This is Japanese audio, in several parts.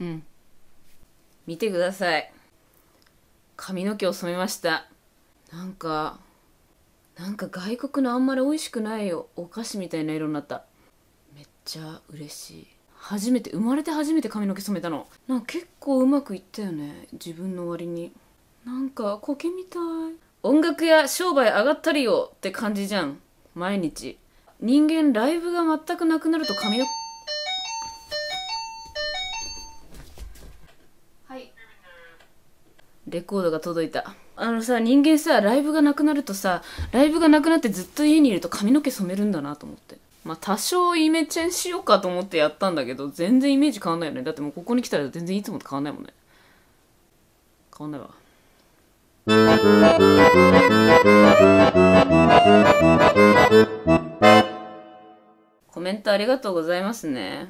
うん。見てください。髪の毛を染めました。なんか、なんか外国のあんまり美味しくないお菓子みたいな色になった。めっちゃ嬉しい。初めて、生まれて初めて髪の毛染めたの。なんか結構うまくいったよね。自分の割に。なんか苔みたい。音楽や商売上がったりよって感じじゃん。毎日。人間ライブが全くなくなると髪の毛レコードが届いた。あのさ、人間さ、ライブがなくなるとさ、ライブがなくなってずっと家にいると髪の毛染めるんだなと思って。まあ、多少イメチェンしようかと思ってやったんだけど、全然イメージ変わんないよね。だってもうここに来たら全然いつもと変わんないもんね。変わんないわ。コメントありがとうございますね。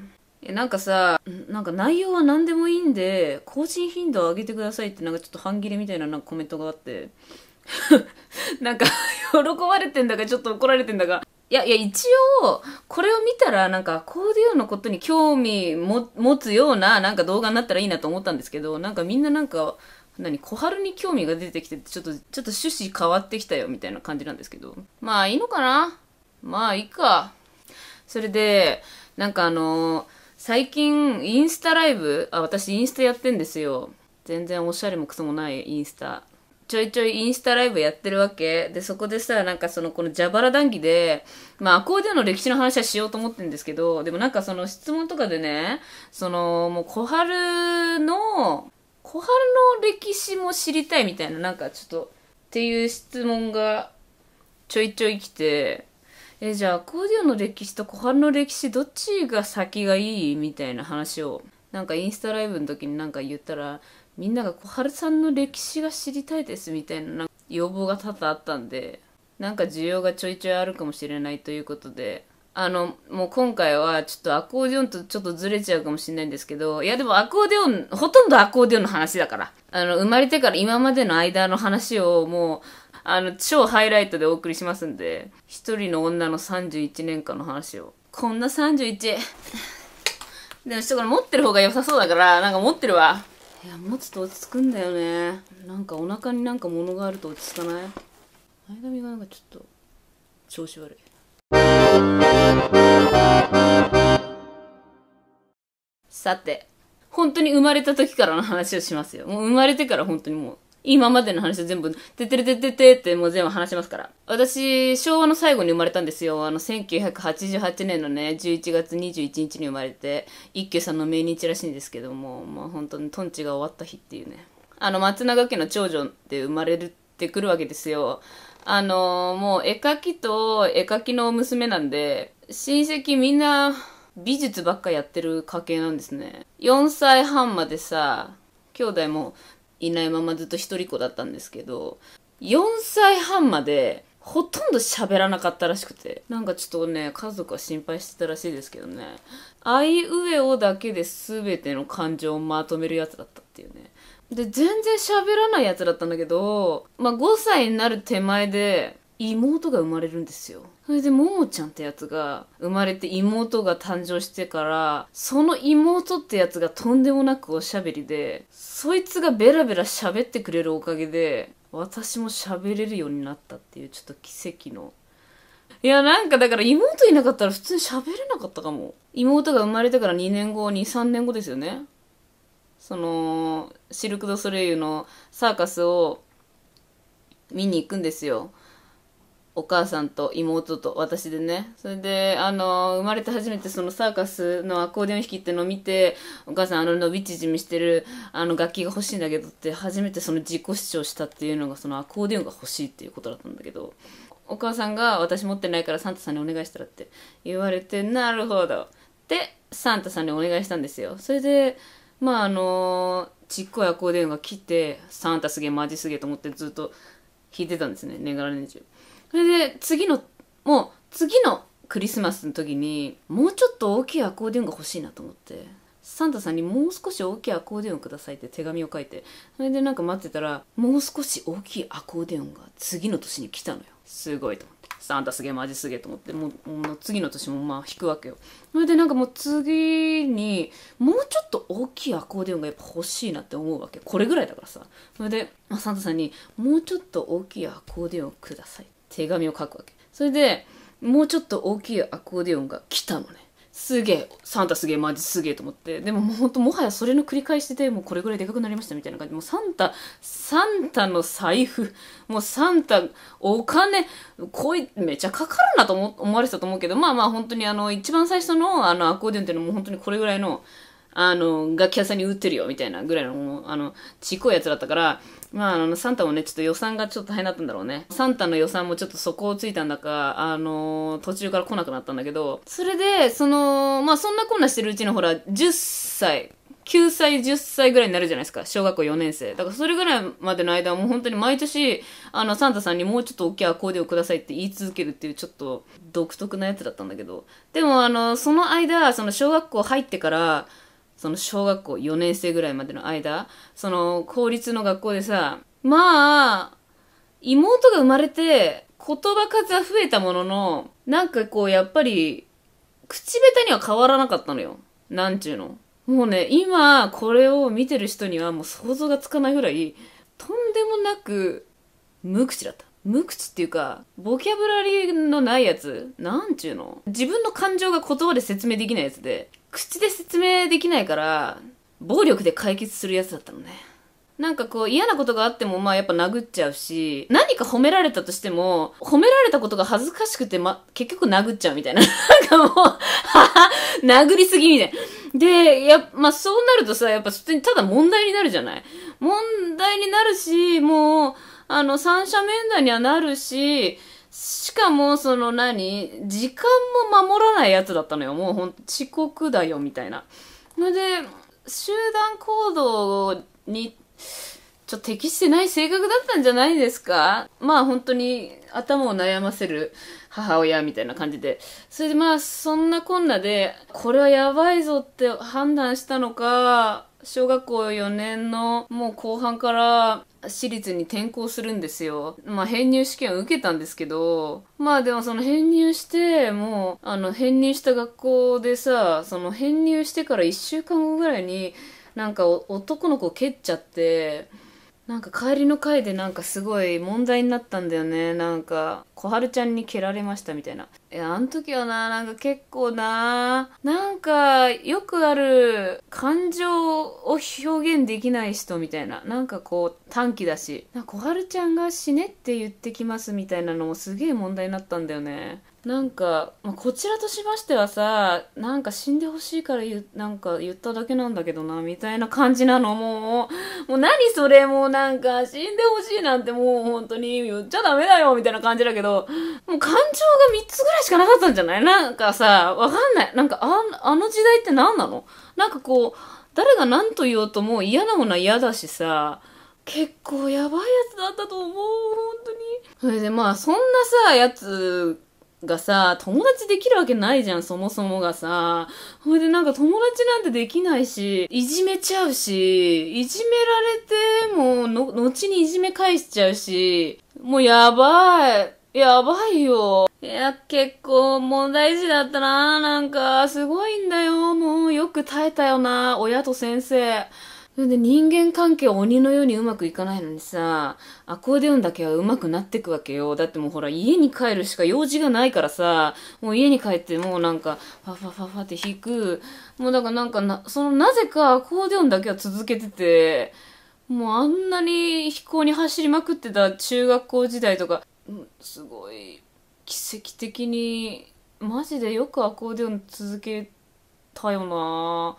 なんかさ、なんか内容は何でもいいんで、更新頻度を上げてくださいってなんかちょっと半切れみたいななんかコメントがあって、なんか喜ばれてんだかちょっと怒られてんだか。いやいや、一応、これを見たら、なんか、コーデューのことに興味も持つような、なんか動画になったらいいなと思ったんですけど、なんかみんななんか、何小春に興味が出てきてちょっと、ちょっと趣旨変わってきたよ、みたいな感じなんですけど。まあ、いいのかなまあ、いいか。それで、なんかあのー最近、インスタライブあ、私インスタやってんですよ。全然おしゃれもクソもないインスタ。ちょいちょいインスタライブやってるわけ。で、そこでさ、なんかその、この蛇腹談義で、まあ、アコーディオの歴史の話はしようと思ってるんですけど、でもなんかその質問とかでね、その、もう小春の、小春の歴史も知りたいみたいな、なんかちょっと、っていう質問がちょいちょい来て、えじゃあコーディオの歴史と湖畔の歴史どっちが先がいいみたいな話をなんかインスタライブの時になんか言ったらみんなが小春さんの歴史が知りたいですみたいな要望が多々あったんでなんか需要がちょいちょいあるかもしれないということであの、もう今回はちょっとアコーディオンとちょっとずれちゃうかもしれないんですけど、いやでもアコーディオン、ほとんどアコーディオンの話だから。あの、生まれてから今までの間の話をもう、あの、超ハイライトでお送りしますんで、一人の女の31年間の話を。こんな31。でも、ちょっと持ってる方が良さそうだから、なんか持ってるわ。いや、持つと落ち着くんだよね。なんかお腹になんか物があると落ち着かない前髪がなんかちょっと、調子悪い。さて、本当に生まれた時からの話をしますよ。もう生まれてから本当にもう今までの話を全部、ててれてててってもう全部話しますから。私、昭和の最後に生まれたんですよ。あの、1988年のね、11月21日に生まれて、一休さんの命日らしいんですけども、まあ本当にトンチが終わった日っていうね。あの、松永家の長女で生まれるってくるわけですよ。あの、もう絵描きと絵描きの娘なんで、親戚みんな美術ばっかやってる家系なんですね。4歳半までさ、兄弟もいないままずっと一人っ子だったんですけど、4歳半までほとんど喋らなかったらしくて。なんかちょっとね、家族は心配してたらしいですけどね。あいうえおだけで全ての感情をまとめるやつだったっていうね。で、全然喋らないやつだったんだけど、まあ5歳になる手前で、妹が生まれるんですよ。それで、ももちゃんってやつが、生まれて妹が誕生してから、その妹ってやつがとんでもなくおしゃべりで、そいつがベラベラ喋ってくれるおかげで、私も喋れるようになったっていう、ちょっと奇跡の。いや、なんかだから妹いなかったら普通に喋れなかったかも。妹が生まれてから2年後、2、3年後ですよね。その、シルク・ド・ソレイユのサーカスを見に行くんですよ。お母さんと妹と私でね。それで、あの、生まれて初めてそのサーカスのアコーディオン弾きってのを見て、お母さんあの伸び縮みしてるあの楽器が欲しいんだけどって、初めてその自己主張したっていうのがそのアコーディオンが欲しいっていうことだったんだけど、お母さんが私持ってないからサンタさんにお願いしたらって言われて、なるほど。で、サンタさんにお願いしたんですよ。それで、まああの、ちっこいアコーディオンが来て、サンタすげえマジすげえと思ってずっと弾いてたんですね、年がら年中。それで次のもう次のクリスマスの時にもうちょっと大きいアコーディオンが欲しいなと思ってサンタさんにもう少し大きいアコーディオンくださいって手紙を書いてそれでなんか待ってたらもう少し大きいアコーディオンが次の年に来たのよすごいと思ってサンタすげえマジすげえと思ってもうもう次の年もまあ弾くわけよそれでなんかもう次にもうちょっと大きいアコーディオンがやっぱ欲しいなって思うわけこれぐらいだからさそれで、まあ、サンタさんにもうちょっと大きいアコーディオンください手紙を書くわけ。それで、もうちょっと大きいアコーディオンが来たのね。すげえ、サンタすげえ、マジすげえと思って。でももうほんと、もはやそれの繰り返しで、もうこれぐらいでかくなりましたみたいな感じ。もうサンタ、サンタの財布、もうサンタ、お金、こい、めちゃかかるなと思思われてたと思うけど、まあまあ本当にあの、一番最初のあの、アコーディオンっていうのも本当にこれぐらいの、あの、楽器屋さんに売ってるよ、みたいなぐらいの、あの、ちっこいやつだったから、まあ、あの、サンタもね、ちょっと予算がちょっと大変だったんだろうね。サンタの予算もちょっと底をついたんだか、あのー、途中から来なくなったんだけど、それで、その、まあ、そんなこんなしてるうちのほら、10歳、9歳、10歳ぐらいになるじゃないですか。小学校4年生。だからそれぐらいまでの間はもう本当に毎年、あの、サンタさんにもうちょっと大きいアコーディオくださいって言い続けるっていうちょっと独特なやつだったんだけど。でもあの、その間、その小学校入ってから、その小学校4年生ぐらいまでの間、その公立の学校でさ、まあ、妹が生まれて言葉数は増えたものの、なんかこうやっぱり、口下手には変わらなかったのよ。なんちゅうの。もうね、今、これを見てる人にはもう想像がつかないぐらい、とんでもなく、無口だった。無口っていうか、ボキャブラリーのないやつなんちゅうの自分の感情が言葉で説明できないやつで、口で説明できないから、暴力で解決するやつだったのね。なんかこう嫌なことがあってもまあやっぱ殴っちゃうし、何か褒められたとしても、褒められたことが恥ずかしくてま、結局殴っちゃうみたいな。なんかもうはは、殴りすぎみたいな。で、や、まあそうなるとさ、やっぱ普通にただ問題になるじゃない問題になるし、もう、あの、三者面談にはなるし、しかも、その何時間も守らないやつだったのよ。もうほんと、遅刻だよ、みたいな。ので、集団行動に、ちょっと適してない性格だったんじゃないですかまあ本当に頭を悩ませる母親みたいな感じで。それでまあそんなこんなで、これはやばいぞって判断したのか、小学校4年のもう後半から私立に転校するんですよ。まあ、編入試験を受けたんですけど、まあでもその編入して、もう、あの、編入した学校でさ、その編入してから1週間後ぐらいに、なんか男の子蹴っちゃって、なんか帰りの回でなんかすごい問題になったんだよね。なんか、小春ちゃんに蹴られましたみたいな。いや、あの時はな、なんか結構な、なんかよくある感情を表現できない人みたいな。なんかこう短気だし。なんか小春ちゃんが死ねって言ってきますみたいなのもすげえ問題になったんだよね。なんか、まあ、こちらとしましてはさ、なんか死んでほしいから言なんか言っただけなんだけどな、みたいな感じなの、もう。もう何それ、もうなんか死んでほしいなんてもう本当に言っちゃダメだよ、みたいな感じだけど、もう感情が3つぐらいしかなかったんじゃないなんかさ、わかんない。なんかああの時代って何なのなんかこう、誰が何と言おうともう嫌なものは嫌だしさ、結構やばいやつだったと思う、本当に。それでまあ、そんなさ、やつがさ、友達できるわけないじゃん、そもそもがさ。ほいでなんか友達なんてできないし、いじめちゃうし、いじめられても、の、後にいじめ返しちゃうし、もうやばい。やばいよ。いや、結構もう大事だったな。なんか、すごいんだよ。もうよく耐えたよな。親と先生。で人間関係は鬼のようにうまくいかないのにさ、アコーディオンだけはうまくなってくわけよ。だってもうほら、家に帰るしか用事がないからさ、もう家に帰ってもうなんか、ファファファファって弾く。もうだからなんかな、そのなぜかアコーディオンだけは続けてて、もうあんなに飛行に走りまくってた中学校時代とか、すごい奇跡的に、マジでよくアコーディオン続けたよなぁ。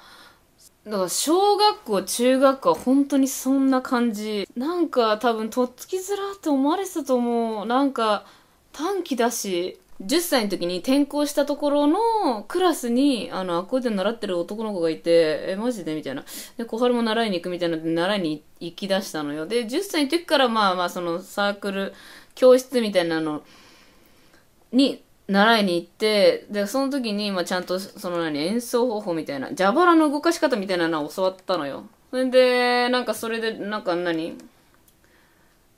だから小学校、中学校は本当にそんな感じ。なんか多分とっつきづらって思われてたと思う。なんか短期だし、10歳の時に転校したところのクラスに、あの、アコーディオン習ってる男の子がいて、え、マジでみたいな。で、小春も習いに行くみたいなので、習いに行き出したのよ。で、10歳の時からまあまあ、そのサークル、教室みたいなのに習いに行って、で、その時に、まあ、ちゃんと、その何、演奏方法みたいな、蛇腹の動かし方みたいなのを教わったのよ。それで、なんかそれで、なんか何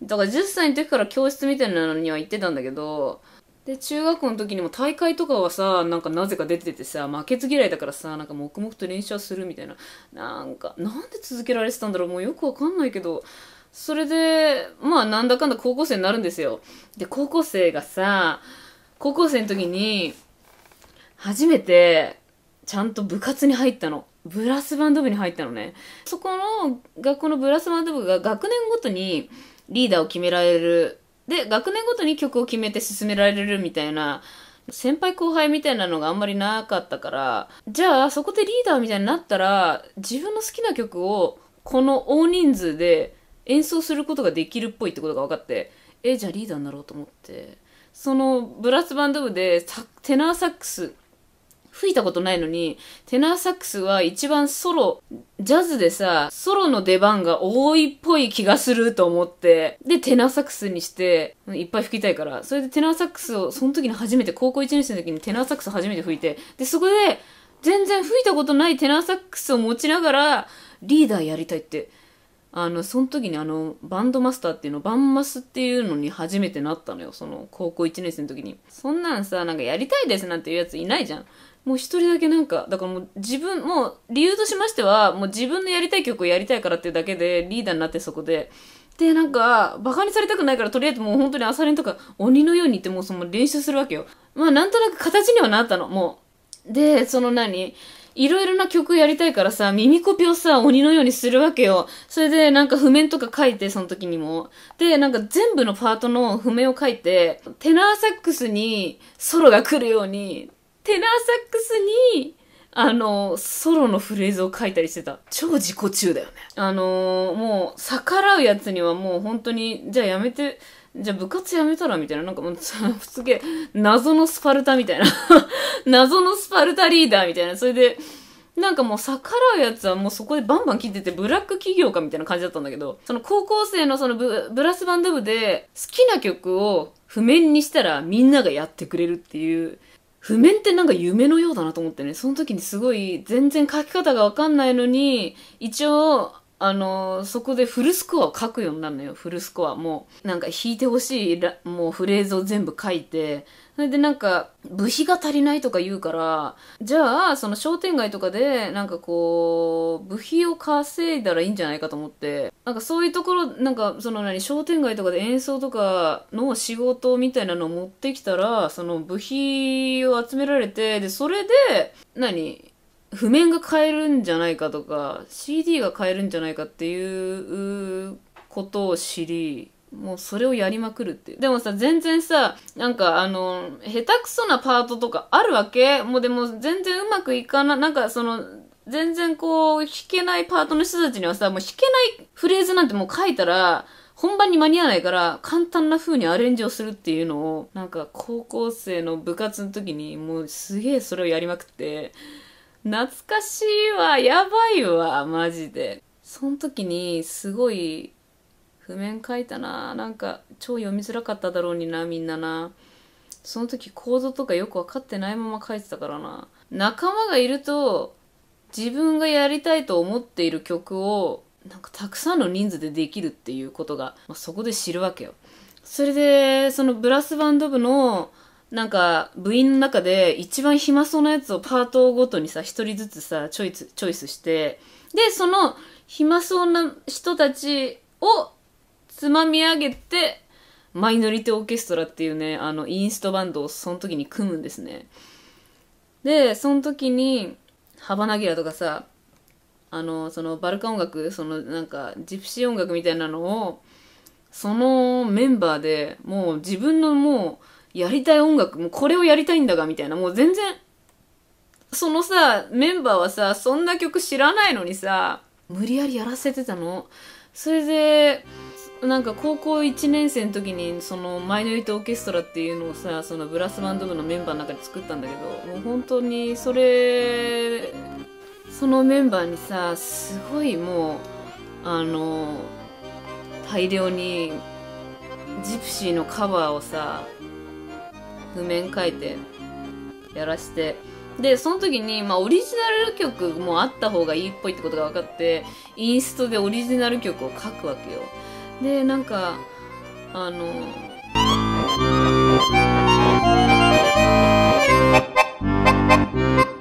だから10歳の時から教室みたいなのには行ってたんだけど、で、中学校の時にも大会とかはさ、なんかなぜか出ててさ、負けず嫌いだからさ、なんか黙々と練習はするみたいな。なんか、なんで続けられてたんだろうもうよくわかんないけど、それで、まあなんだかんだ高校生になるんですよ。で、高校生がさ、高校生の時に、初めて、ちゃんと部活に入ったの。ブラスバンド部に入ったのね。そこの学校のブラスバンド部が学年ごとにリーダーを決められる。で、学年ごとに曲を決めて進められるみたいな、先輩後輩みたいなのがあんまりなかったから、じゃあそこでリーダーみたいになったら、自分の好きな曲をこの大人数で演奏することができるっぽいってことが分かって、え、じゃあリーダーになろうと思って。そのブラスバンド部でテナーサックス吹いたことないのに、テナーサックスは一番ソロ、ジャズでさ、ソロの出番が多いっぽい気がすると思って、で、テナーサックスにして、いっぱい吹きたいから、それでテナーサックスを、その時に初めて、高校1年生の時にテナーサックス初めて吹いて、で、そこで、全然吹いたことないテナーサックスを持ちながら、リーダーやりたいってあの、その時にあの、バンドマスターっていうの、バンマスっていうのに初めてなったのよ。その、高校1年生の時に。そんなんさ、なんかやりたいですなんていうやついないじゃん。もう一人だけなんか、だからもう自分、もう理由としましては、もう自分のやりたい曲をやりたいからっていうだけで、リーダーになってそこで。で、なんか、バカにされたくないから、とりあえずもう本当に朝練とか、鬼のようにってもうその練習するわけよ。まあ、なんとなく形にはなったの、もう。で、その何いろいろな曲やりたいからさ、耳コピをさ、鬼のようにするわけよ。それで、なんか譜面とか書いて、その時にも。で、なんか全部のパートの譜面を書いて、テナーサックスにソロが来るように、テナーサックスに、あの、ソロのフレーズを書いたりしてた。超自己中だよね。あのもう、逆らうやつにはもう本当に、じゃあやめて、じゃあ部活やめたらみたいな、なんかもう、すげえ、謎のスパルタみたいな 謎のスパルタリーダーみたいな、それで、なんかもう逆らうやつはもうそこでバンバン切ってて、ブラック企業かみたいな感じだったんだけど、その高校生のそのブラスバンド部で、好きな曲を譜面にしたらみんながやってくれるっていう、譜面ってなんか夢のようだなと思ってね、その時にすごい全然書き方がわかんないのに、一応、あの、そこでフルスコアを書くようになるのよ、フルスコア。もう、なんか弾いてほしい、もうフレーズを全部書いて、それでなんか、部費が足りないとか言うから、じゃあ、その商店街とかで、なんかこう、部費を稼いだらいいんじゃないかと思って、なんかそういうところ、なんかその何、商店街とかで演奏とかの仕事みたいなのを持ってきたら、その部費を集められて、で、それで、何、譜面が変えるんじゃないかとか CD が変えるんじゃないかっていうことを知りもうそれをやりまくるってでもさ全然さなんかあの下手くそなパートとかあるわけもうでも全然うまくいかないなんかその全然こう弾けないパートの人たちにはさもう弾けないフレーズなんてもう書いたら本番に間に合わないから簡単な風にアレンジをするっていうのをなんか高校生の部活の時にもうすげえそれをやりまくって懐かしいわ、やばいわ、マジで。その時に、すごい、譜面書いたななんか、超読みづらかっただろうにな、みんなな。その時構造とかよくわかってないまま書いてたからな。仲間がいると、自分がやりたいと思っている曲を、なんかたくさんの人数でできるっていうことが、まあ、そこで知るわけよ。それで、そのブラスバンド部のなんか、部員の中で一番暇そうなやつをパートごとにさ、一人ずつさ、チョイス、チョイスして、で、その暇そうな人たちをつまみ上げて、マイノリティオーケストラっていうね、あの、インストバンドをその時に組むんですね。で、その時に、ハバナギラとかさ、あの、そのバルカ音楽、そのなんか、ジプシー音楽みたいなのを、そのメンバーでもう自分のもう、やりたい音楽、もうこれをやりたいんだが、みたいな、もう全然、そのさ、メンバーはさ、そんな曲知らないのにさ、無理やりやらせてたの。それで、なんか高校1年生の時にそのマイノリティオーケストラっていうのをさそのブラスバンド部のメンバーの中で作ったんだけどもう本当にそれそのメンバーにさすごいもうあの大量にジプシーのカバーをさ譜面書いてやらしてでその時に、まあ、オリジナル曲もあった方がいいっぽいってことが分かってインストでオリジナル曲を書くわけよでなんかあのー